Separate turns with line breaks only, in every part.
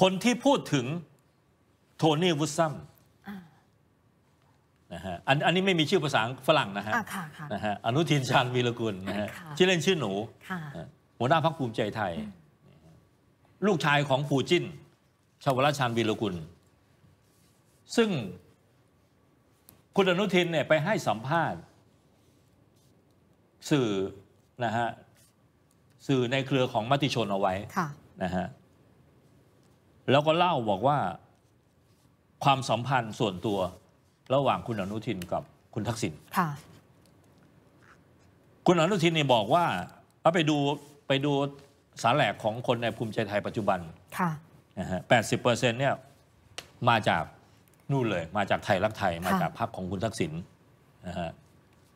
คนที่พูดถึงโทนี่วุฒซัม นะฮะอันอันนี้ไม่มีชื่อภาษาฝรั่งนะฮะนะฮะอนุทินชาญวีรกุลนะฮะชื่อเล่นชื่อหนู หัวหน้าพรรคภูมิใจไทย ลูกชายของปูจิ้น ชาวราชานวีรกุล ซึ่งคุณอนุทินเนี่ยไปให้สัมภาษณ์ สื่อนะฮะ สื่อในเครือของมติชนเอาไว้นะฮะแล้วก็เล่าบอกว่าความสัมพันธ์ส่วนตัวระหว่างคุณอนุทินกับคุณทักษิณค่ะคุณอนุทินเนี่ยบอกว่าเอาไปดูไปดูสาแหลกของคนในภูมิใจไทยปัจจุบันค่ะนะฮะแปดสิบเปอร์เซ็นเนี่ยมาจากนู่นเลย มาจากไทยรักไทย มาจากพรรคของคุณทักษิณนะฮะ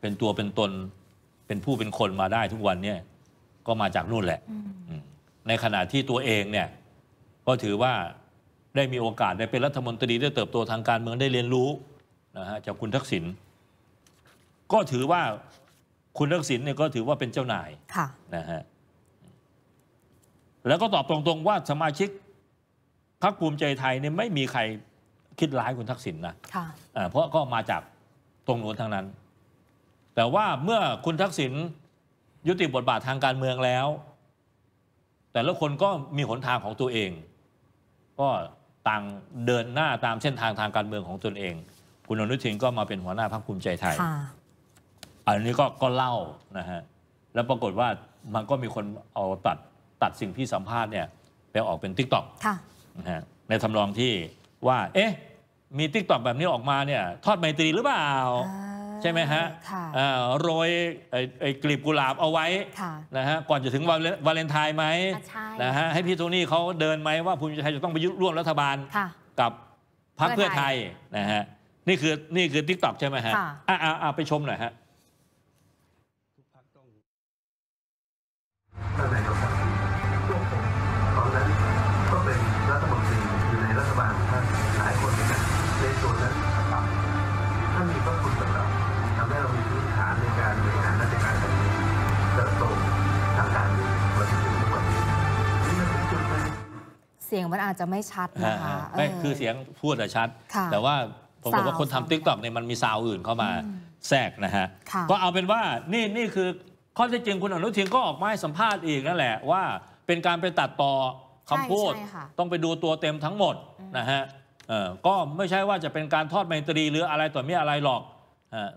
เป็นตัวเป็นตนเป็นผู้เป็นคนมาได้ทุกวันเนี่ย ก็มาจากนู่นแหละในขณะที่ตัวเองเนี่ยก็ถือว่าได้มีโอกาสได้เป็นรัฐมนตรีได้เติบโตทางการเมืองได้เรียนรู้นะฮะจากคุณทักษิณก็ถือว่าคุณทักษิณเนี่ยก็ถือว่าเป็นเจ้านายะนะฮะแล้วก็ตอบตรงๆว่าสมาชิก พรรคภูมิใจไทยเนี่ยไม่มีใครคิดร้ายคุณทักษิณนนะะะเพราะก็มาจากตรงนู้นทางนั้น แต่ว่าเมื่อคุณทักษิณยุติบทบาททางการเมืองแล้ว แต่ละคนก็มีหนทางของตัวเองก็ต่างเดินหน้าตามเส้นทางทางการเมืองของตนเอง คุณอนุทินก็มาเป็นหัวหน้าพรรคภูมิใจไทย อันนี้ก็ก็เล่านะฮะ แล้วปรากฏว่ามันก็มีคนเอาตัดตัดสิ่งที่สัมภาษณ์เนี่ยไปออกเป็นทิกตอกนะฮะ ในทำนองที่ว่าเอ๊ะ มีทิกตอกแบบนี้ออกมาเนี่ยทอดไมตรีหรือเปล่าใช่ไหมฮะโรยกลีบกุหลาบเอาไว้นะฮะ ก่อนจะถึงวาเลนไทน์ไหมนะฮะ ให้พี่โทนี่เขาเดินไหมว่าภูมิใจไทยจะต้องไปยุร่วมรัฐบาล กับพรรคเพื่อไทย นะฮะ นี่คือ นี่คือทิกตอกใช่ไหมฮะอ่าไปชมหน่อยฮะเสียงมันอาจจะไม่ชัดนะคะไม่คือเสียงพูดอะชัด แต่ว่าผมบอกว่าคนทำติ๊กต็อกเนี่ยมันมีซาวอื่นเข้ามาแทรกนะฮะก็เอาเป็นว่านี่นี่คือข้อเท็จจริงคุณอนุทินก็ออกมาให้สัมภาษณ์อีกนั่นแหละว่าเป็นการไปตัดต่อคำพูด ต้องไปดูตัวเต็มทั้งหมดนะฮะก็ไม่ใช่ว่าจะเป็นการทอดไมตรีหรืออะไรต่อมีอะไรหรอก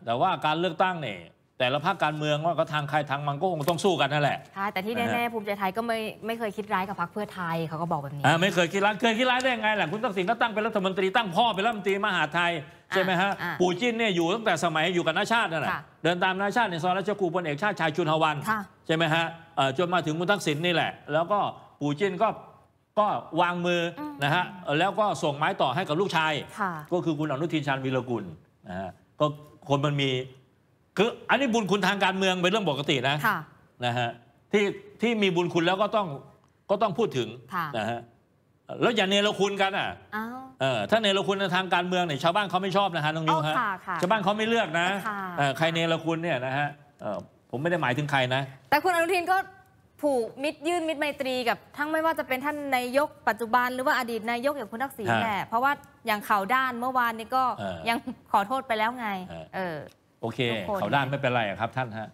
แต่ว่าการเลือกตั้งเนี่ยแต่ละพรรคการเมืองว่าก็ทางใครทางมันก็คงต้องสู้กันนั่นแหละใช่แต่ที่แน่ๆ ภูมิใจไทยก็ไม่ไม่เคยคิดร้ายกับพรรคเพื่อไทยเขาก็บอกแบบนี้ไม่เคยคิดร้าย เคยคิดร้ายได้ไงแหล่ะคุณตั้งสิณก็ตั้งเป็นรัฐมนตรีตั้งพ่อเป็นรัฐมนตรีมหาไทยใช่ไหมฮะ ปู่จิ้นเนี่ยอยู่ตั้งแต่สมัยอยู่กับนาชาตินั่นแหละเดินตามนาชาติในซอยราชกูพลเอกชาติชายชุนหวันใช่ไหมฮะจนมาถึงคุณตั้งสิณนี่แหละ แล้วก็ปู่จิ้นก็ก็วางมือนะฮะ แล้วก็ส่งไม้ต่อให้กับลูกชายก็คือคุณอนุทินชาญวีรกุลนะฮะก็คนมันมีคืออันนี้บุญคุณทางการเมืองเป็นเรื่องปกตินะะนะฮะที่ที่มีบุญคุณแล้วก็ต้องก็ต้องพูดถึงนะฮะแล้วอย่าเนรคุณกันอ่ะเออ ถ้าเนรคุณทางการเมืองเนี่ยชาวบ้านเขาไม่ชอบนะฮะน้องนิวฮะชาวบ้านเขาไม่เลือกนะใครเนรคุณเนี่ยนะฮะผมไม่ได้หมายถึงใครนะ แต่คุณอนุทินก็ผูกมิตรยื่นมิตรไมตรีกับ ทั้งไม่ว่าจะเป็นท่านนายกปัจจุบันหรือว่าอดีตนายกอย่างคุณทักษิณแหละเพราะว่าอย่างข่าวด้านเมื่อวานนี้ก็ยังขอโทษไปแล้วไง เออโอเค เขาด้านไม่เป็นไรครับท่านฮะ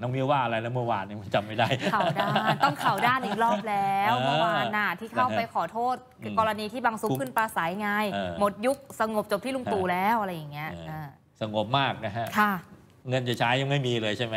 น้องมิวว่าอะไรแล้วเมื่อวานนี่มันจำไม่ได้เขาด้านต้องเขาด้านอีกรอบแล้ว เมื่อวานน่ะที่เข้าไปขอโทษกรณีที่บางซุปขึ้นปลาสายไง หมดยุคสงบจบที่ลุงตู่แล้วอะไรอย่างเงี้ยสงบมากนะฮะเงินจะใช้ยังไม่มีเลยใช่ไหม